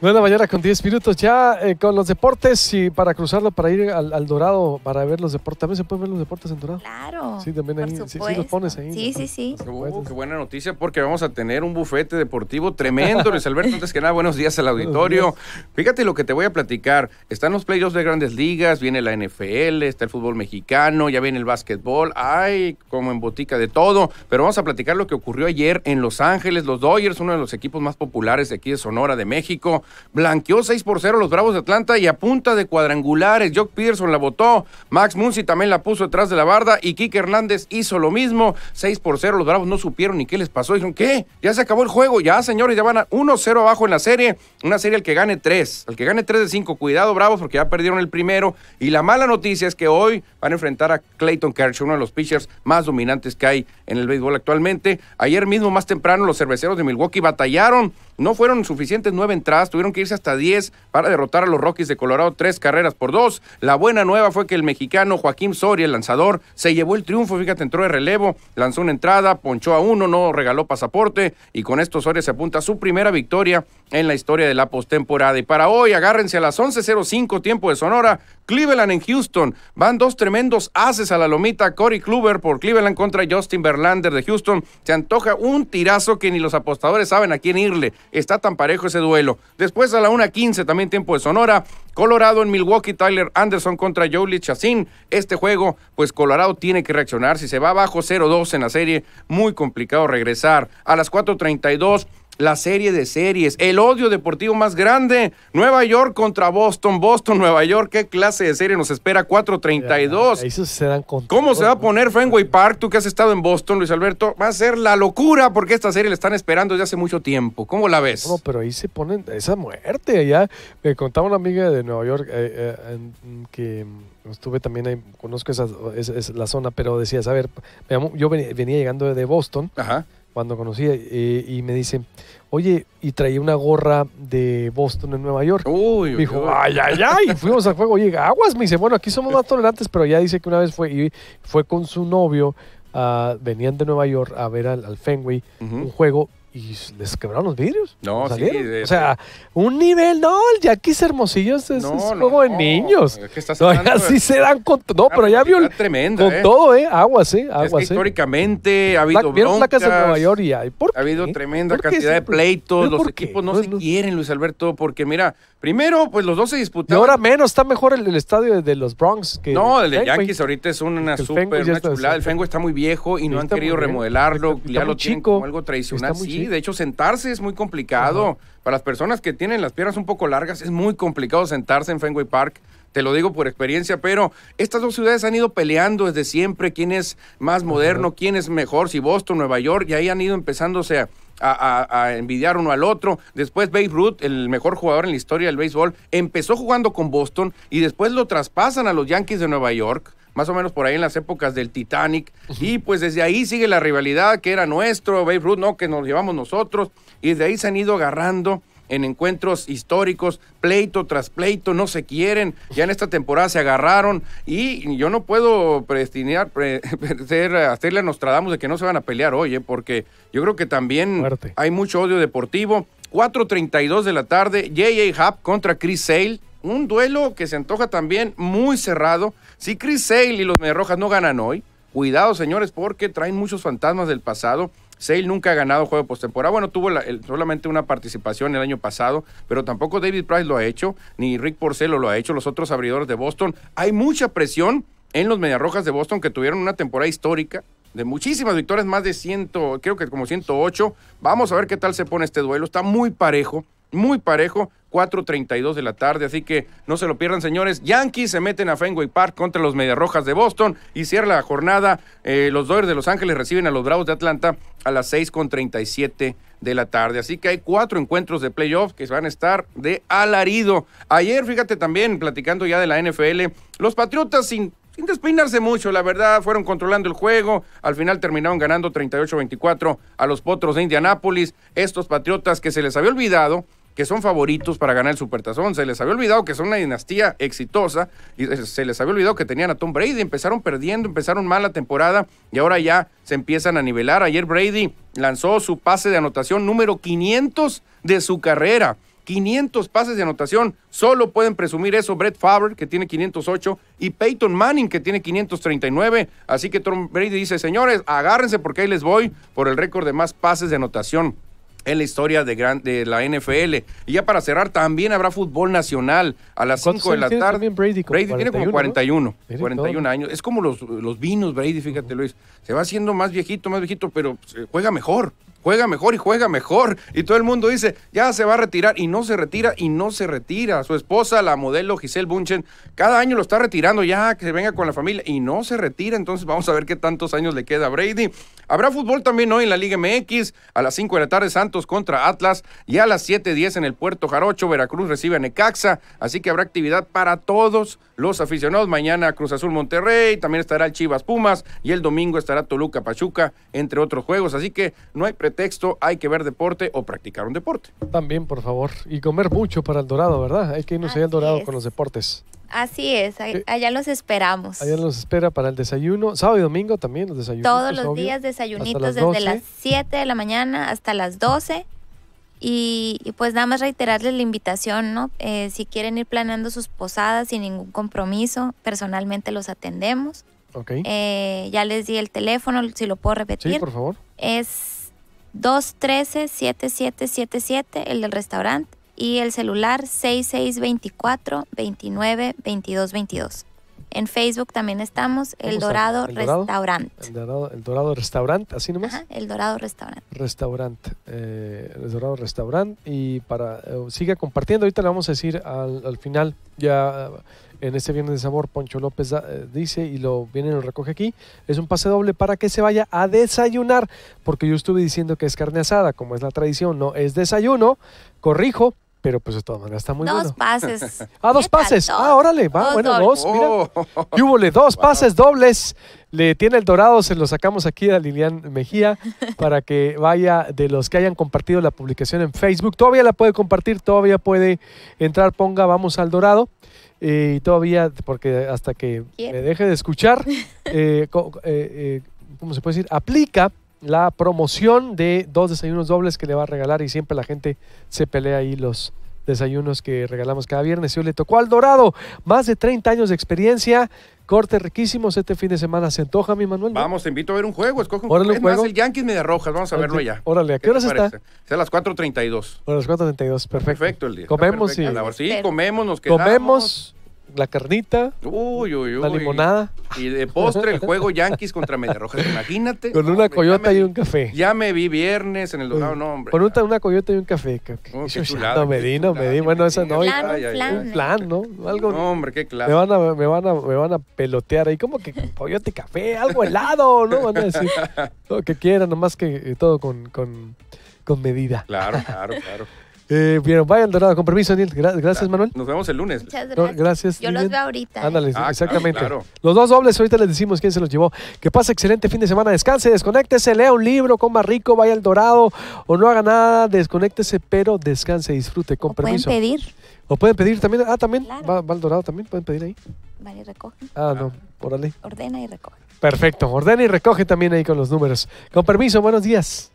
Bueno, mañana con 10 minutos ya eh, con los deportes y para cruzarlo, para ir al, Dorado, para ver los deportes. También se pueden ver los deportes en Dorado. Claro. Sí, también ahí. Sí, sí, los pones ahí. Sí, sí, sí. qué buena noticia porque vamos a tener un bufete deportivo tremendo. Luis Alberto, antes que nada, buenos días al auditorio. Fíjate lo que te voy a platicar. Están los playoffs de grandes ligas, viene la NFL, está el fútbol mexicano, ya viene el básquetbol. Ay, como en botica de todo. Pero vamos a platicar lo que ocurrió ayer en Los Ángeles. Los Dodgers, uno de los equipos más populares de aquí de Sonora, de México blanqueó 6 por 0 los Bravos de Atlanta y a punta de cuadrangulares. Jock Peterson la botó, Max Muncy también la puso detrás de la barda y Kike Hernández hizo lo mismo. 6 por 0 los Bravos no supieron ni qué les pasó. Dijeron, ¿qué? Ya se acabó el juego, ya señores, ya van a 1-0 abajo en la serie. Una serie al que gane 3, al que gane 3 de 5. Cuidado Bravos porque ya perdieron el primero. Y la mala noticia es que hoy van a enfrentar a Clayton Kershaw, uno de los pitchers más dominantes que hay en el béisbol actualmente. Ayer mismo, más temprano, los cerveceros de Milwaukee batallaron no fueron suficientes nueve entradas, tuvieron que irse hasta diez para derrotar a los Rockies de Colorado tres carreras por dos. La buena nueva fue que el mexicano Joaquín Soria, el lanzador, se llevó el triunfo. Fíjate, entró de relevo, lanzó una entrada, ponchó a uno, no regaló pasaporte y con esto Soria se apunta a su primera victoria en la historia de la postemporada. Y para hoy, agárrense a las 11.05, tiempo de Sonora, Cleveland en Houston. Van dos tremendos haces a la lomita. Corey Kluber por Cleveland contra Justin Verlander de Houston. Se antoja un tirazo que ni los apostadores saben a quién irle. Está tan parejo ese duelo. Después a la 1.15, también tiempo de Sonora. Colorado en Milwaukee, Tyler Anderson contra Jolie Chassin. Este juego, pues Colorado tiene que reaccionar. Si se va abajo 0-2 en la serie, muy complicado regresar. A las 4.32, la serie de series, el odio deportivo más grande, Nueva York contra Boston, Boston, Nueva York, ¿qué clase de serie nos espera? 432. Ahí se dan ¿Cómo se va a poner Fenway Park? Tú que has estado en Boston, Luis Alberto, va a ser la locura porque esta serie la están esperando desde hace mucho tiempo. ¿Cómo la ves? No, pero ahí se ponen esa muerte. Allá me contaba una amiga de Nueva York eh, eh, que mm, estuve también ahí, conozco esa, la zona, pero decía a ver, yo venía llegando de Boston. Ajá cuando conocí, eh, y me dice, oye, y traía una gorra de Boston en Nueva York. Uy, me dijo, ay, ay, ay, fuimos al juego, oye, aguas, me dice, bueno, aquí somos más tolerantes, pero ya dice que una vez fue, y fue con su novio, ah, venían de Nueva York a ver al, Fenway, un juego, y les quebraron los vidrios. No, sí, o sea, un nivel, no, el Jackis Hermosillo es, como de niños. así no, se dan con No, pero ya vio tremenda, con ¿eh? todo, eh, aguas, eh, aguas. históricamente ha habido Vieron casa en Nueva York y hay, ¿por qué? ha habido tremenda cantidad de pleitos, los equipos no, se quieren, Luis Alberto, porque mira, Primero, pues los dos se disputaron. Y ahora menos, está mejor el, estadio de los Bronx. Que no, el de Yankees ahorita es una una chulada. El Fenway está muy viejo y no han querido remodelarlo. ya lo tienen como algo tradicional. Sí, de hecho, sentarse es muy complicado. Para las personas que tienen las piernas un poco largas, es muy complicado sentarse en Fenway Park te lo digo por experiencia, pero estas dos ciudades han ido peleando desde siempre, quién es más moderno, quién es mejor, si Boston, Nueva York, y ahí han ido empezando, o sea a, envidiar uno al otro. Después Babe Ruth, el mejor jugador en la historia del béisbol, empezó jugando con Boston y después lo traspasan a los Yankees de Nueva York más o menos por ahí en las épocas del Titanic. Y pues desde ahí sigue la rivalidad que era nuestro, Babe Ruth, no, que nos llevamos nosotros. Y desde ahí se han ido agarrando en encuentros históricos, pleito tras pleito, no se quieren, ya en esta temporada se agarraron y yo no puedo predestinar, hacerle a Nostradamus de que no se van a pelear hoy, ¿eh? porque yo creo que también hay mucho odio deportivo. 4.32 de la tarde, J.A. hub contra Chris Sale. Un duelo que se antoja también muy cerrado. Si Chris Sale y los rojas no ganan hoy, cuidado señores porque traen muchos fantasmas del pasado. Sale nunca ha ganado juego de postemporada. Bueno, tuvo solamente una participación el año pasado, pero tampoco David Price lo ha hecho, ni Rick Porcelo lo ha hecho, los otros abridores de Boston. Hay mucha presión en los Mediarrojas de Boston que tuvieron una temporada histórica de muchísimas victorias, más de 100, creo que como 108. Vamos a ver qué tal se pone este duelo. Está muy parejo muy parejo, 4.32 de la tarde, así que no se lo pierdan, señores. Yankees se meten a Fenway Park contra los rojas de Boston y cierra la jornada. Eh, los Dodgers de Los Ángeles reciben a los Bravos de Atlanta a las 6.37 de la tarde. Así que hay cuatro encuentros de playoffs que van a estar de alarido. Ayer, fíjate también, platicando ya de la NFL, los Patriotas sin sin despeinarse mucho, la verdad, fueron controlando el juego, al final terminaron ganando 38-24 a los Potros de Indianápolis, estos Patriotas que se les había olvidado que son favoritos para ganar el Supertazón. Se les había olvidado que son una dinastía exitosa y eh, se les había olvidado que tenían a Tom Brady. Empezaron perdiendo, empezaron mal la temporada y ahora ya se empiezan a nivelar. Ayer Brady lanzó su pase de anotación número 500 de su carrera. 500 pases de anotación. Solo pueden presumir eso Brett Favre, que tiene 508, y Peyton Manning, que tiene 539. Así que Tom Brady dice, señores, agárrense porque ahí les voy por el récord de más pases de anotación en la historia de, gran, de la NFL. Y ya para cerrar, también habrá fútbol nacional a las 5 de la tarde. Brady, tiene como 41, 41 años. Es como los, vinos, Brady, fíjate, Luis. Se va haciendo más viejito, más viejito, pero juega mejor juega mejor y juega mejor. Y todo el mundo dice, ya se va a retirar y no se retira y no se retira. Su esposa, la modelo Giselle Bunchen, cada año lo está retirando ya, que se venga con la familia y no se retira. Entonces vamos a ver qué tantos años le queda a Brady. Habrá fútbol también hoy en la Liga MX, a las 5 de la tarde Santos contra Atlas y a las 7.10 en el Puerto Jarocho, Veracruz recibe a Necaxa. Así que habrá actividad para todos los aficionados. Mañana Cruz Azul Monterrey, también estará el Chivas Pumas y el domingo estará Toluca Pachuca, entre otros juegos. Así que no hay pretexto, hay que ver deporte o practicar un deporte. También, por favor. Y comer mucho para el Dorado, ¿verdad? Hay que irnos allá al Dorado con los deportes. Así es, eh, allá los esperamos. Allá los espera para el desayuno. Sábado y domingo también los desayunos. Todos los días desayunitos desde las 7 de la mañana hasta las 12. Y, pues nada más reiterarles la invitación, ¿no? Eh, si quieren ir planeando sus posadas sin ningún compromiso, personalmente los atendemos. Eh, ya les di el teléfono, si lo puedo repetir. Sí, por favor. Es 213-7777, el del restaurante, y el celular 6624-292222. En Facebook también estamos, El Dorado, Restaurante. El Dorado, Restaurante, Restaurant, así nomás. el Dorado Restaurant. Restaurante, eh, El Dorado Restaurant. Y para, sigue eh, siga compartiendo, ahorita le vamos a decir al, final, ya eh, en este Viernes de Sabor, Poncho López dice, y lo viene y lo recoge aquí, es un pase doble para que se vaya a desayunar, porque yo estuve diciendo que es carne asada, como es la tradición, no es desayuno, corrijo, pero pues de todas maneras está muy bien. bueno. Dos pases. Ah, dos pases. Ah, órale, va, bueno, dos, mira. Oh. Y dos pases dobles. Le tiene el dorado, se lo sacamos aquí a Lilian Mejía para que vaya de los que hayan compartido la publicación en Facebook. Todavía la puede compartir, todavía puede entrar, ponga vamos al dorado. Eh, y todavía, porque hasta que me deje de escuchar, eh, eh, ¿cómo se puede decir? Aplica la promoción de dos desayunos dobles que le va a regalar y siempre la gente se pelea ahí los desayunos que regalamos cada viernes. Y le tocó al Dorado, más de 30 años de experiencia, corte riquísimos este fin de semana. ¿Se antoja, mi Manuel? Vamos, te invito a ver un juego, escoge un, Más el Yankees Media Rojas, vamos a verlo ya. Órale, ¿a qué, hora horas está? Es a las 4.32. A las 4.32, perfecto. Perfecto el día. Comemos Sí. Sí, comemos, nos quedamos. Comemos la carnita, uy, uy, uy. la limonada. Y de postre el juego Yankees contra Media Roja, imagínate. Con una coyota y un café. Ya me vi viernes en el Dorado, no, hombre. Con una, coyota y un café. Que, oh, me no me di. Bueno, esa no. Plan, ay, un plan, ¿no? Algo. No, hombre, qué claro. Me van a, me van a, me van a pelotear ahí, como que coyote y café, algo helado, ¿no? Van a decir lo que quieran, nomás que eh, todo con, con, con medida. Claro, claro, claro. Eh, vaya vayan Dorado, con permiso, Daniel. gracias, Manuel. Nos vemos el lunes. gracias. Yo los veo ahorita. ¿eh? Ándale, ah, exactamente. Los dos dobles, ahorita les decimos quién se los llevó. Que pase excelente fin de semana, descanse, desconéctese, lea un libro, coma rico, vaya el Dorado o no haga nada, desconéctese, pero descanse, disfrute, con permiso. Pueden pedir. O pueden pedir también. Ah, también. Va, al Dorado también, pueden pedir ahí. Vale, recoge. Ah, no, ah. órale. Ordena y recoge. Perfecto, ordena y recoge también ahí con los números. Con permiso, buenos días.